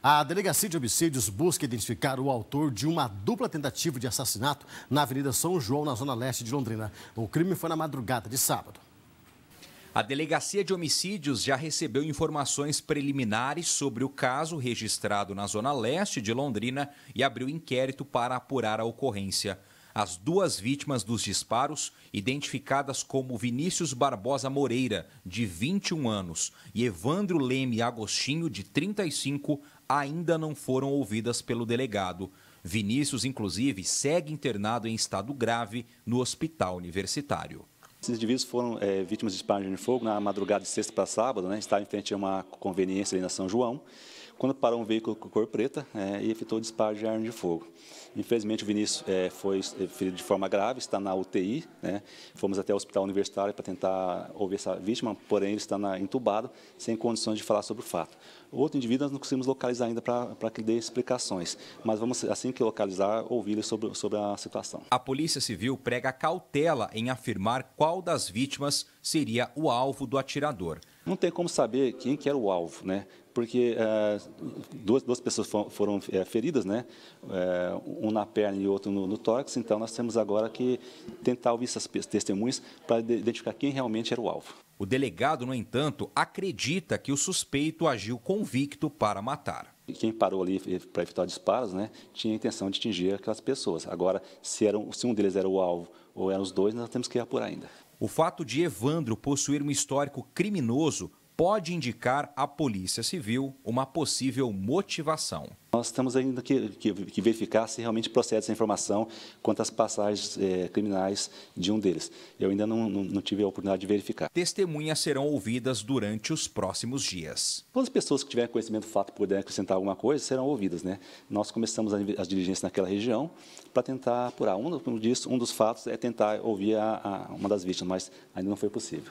A Delegacia de Homicídios busca identificar o autor de uma dupla tentativa de assassinato na Avenida São João, na zona leste de Londrina. O crime foi na madrugada de sábado. A Delegacia de Homicídios já recebeu informações preliminares sobre o caso registrado na zona leste de Londrina e abriu inquérito para apurar a ocorrência as duas vítimas dos disparos, identificadas como Vinícius Barbosa Moreira, de 21 anos, e Evandro Leme Agostinho, de 35, ainda não foram ouvidas pelo delegado. Vinícius, inclusive, segue internado em estado grave no hospital universitário. Esses indivíduos foram é, vítimas de disparos de fogo na madrugada de sexta para sábado, né? Estavam em frente a uma conveniência ali na São João quando parou um veículo com cor preta é, e efetuou disparo de arma de fogo. Infelizmente, o Vinícius é, foi é, ferido de forma grave, está na UTI. Né? Fomos até o hospital universitário para tentar ouvir essa vítima, porém, ele está na, entubado, sem condições de falar sobre o fato. O outro indivíduo nós não conseguimos localizar ainda para que dê explicações, mas vamos, assim que localizar, ouvi-lo sobre, sobre a situação. A Polícia Civil prega cautela em afirmar qual das vítimas seria o alvo do atirador. Não tem como saber quem que era o alvo, né? Porque é, duas, duas pessoas foram, foram eh, é, feridas, né? É, um na perna e outro no, no, tórax. Então, nós temos agora que tentar ouvir essas testemunhas para identificar quem realmente era o alvo. O delegado, no entanto, acredita que o suspeito agiu convicto para matar. Quem parou ali para evitar disparos, né, tinha a intenção de atingir aquelas pessoas. Agora, se, era, se um deles era o alvo ou eram os dois, nós temos que apurar ainda. O fato de Evandro possuir um histórico criminoso pode indicar à Polícia Civil uma possível motivação. Nós estamos ainda que, que, que verificar se realmente procede essa informação quanto às passagens é, criminais de um deles. Eu ainda não, não, não, tive a oportunidade de verificar. Testemunhas serão ouvidas durante os próximos dias. Todas as pessoas que tiverem conhecimento do fato puderem acrescentar alguma coisa serão ouvidas. Né? Nós começamos as diligências naquela região para tentar apurar. Um, como disse, um dos fatos é tentar ouvir a, a, uma das vítimas, mas ainda não foi possível.